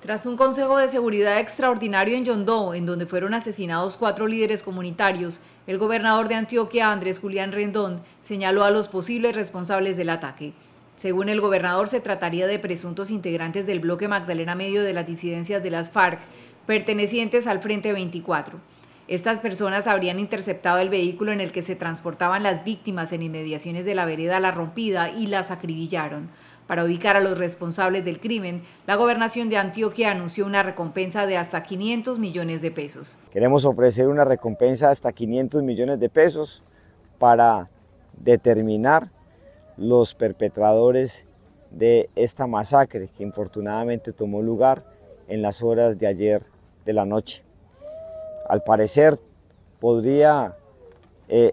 Tras un consejo de seguridad extraordinario en Yondó, en donde fueron asesinados cuatro líderes comunitarios, el gobernador de Antioquia, Andrés Julián Rendón, señaló a los posibles responsables del ataque. Según el gobernador, se trataría de presuntos integrantes del bloque Magdalena Medio de las disidencias de las FARC, pertenecientes al Frente 24. Estas personas habrían interceptado el vehículo en el que se transportaban las víctimas en inmediaciones de la vereda La Rompida y las acribillaron. Para ubicar a los responsables del crimen, la gobernación de Antioquia anunció una recompensa de hasta 500 millones de pesos. Queremos ofrecer una recompensa de hasta 500 millones de pesos para determinar los perpetradores de esta masacre que infortunadamente tomó lugar en las horas de ayer de la noche. Al parecer podría eh,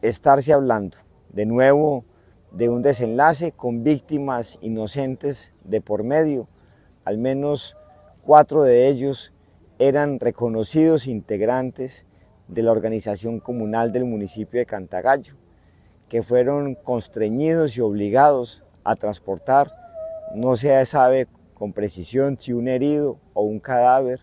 estarse hablando de nuevo de un desenlace con víctimas inocentes de por medio. Al menos cuatro de ellos eran reconocidos integrantes de la organización comunal del municipio de Cantagallo, que fueron constreñidos y obligados a transportar, no se sabe con precisión si un herido o un cadáver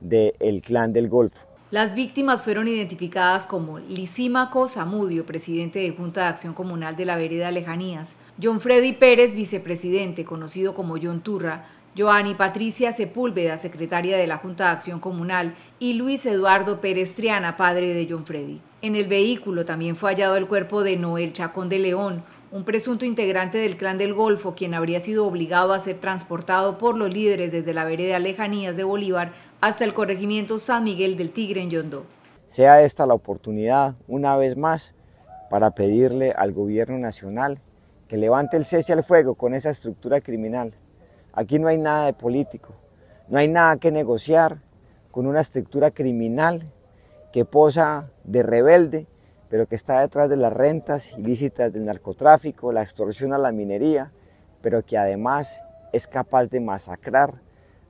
del clan del Golfo. Las víctimas fueron identificadas como Lisímaco Zamudio, presidente de Junta de Acción Comunal de la Vereda Lejanías, John Freddy Pérez, vicepresidente, conocido como John Turra, Joanny Patricia Sepúlveda, secretaria de la Junta de Acción Comunal, y Luis Eduardo Pérez Triana, padre de John Freddy. En el vehículo también fue hallado el cuerpo de Noel Chacón de León, un presunto integrante del clan del Golfo, quien habría sido obligado a ser transportado por los líderes desde la vereda Lejanías de Bolívar hasta el corregimiento San Miguel del Tigre en Yondó. Sea esta la oportunidad, una vez más, para pedirle al gobierno nacional que levante el cese al fuego con esa estructura criminal. Aquí no hay nada de político, no hay nada que negociar con una estructura criminal que posa de rebelde pero que está detrás de las rentas ilícitas del narcotráfico, la extorsión a la minería, pero que además es capaz de masacrar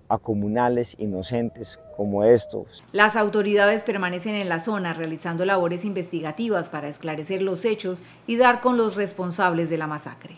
a comunales inocentes como estos. Las autoridades permanecen en la zona realizando labores investigativas para esclarecer los hechos y dar con los responsables de la masacre.